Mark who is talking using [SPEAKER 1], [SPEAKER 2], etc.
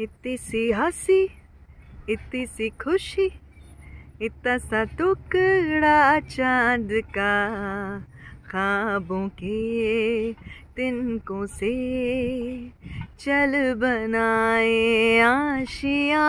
[SPEAKER 1] इतनी सी हंसी इतनी सी खुशी इतना सा टुकड़ा चांद का खाबों के तिनकों से चल बनाए आशिया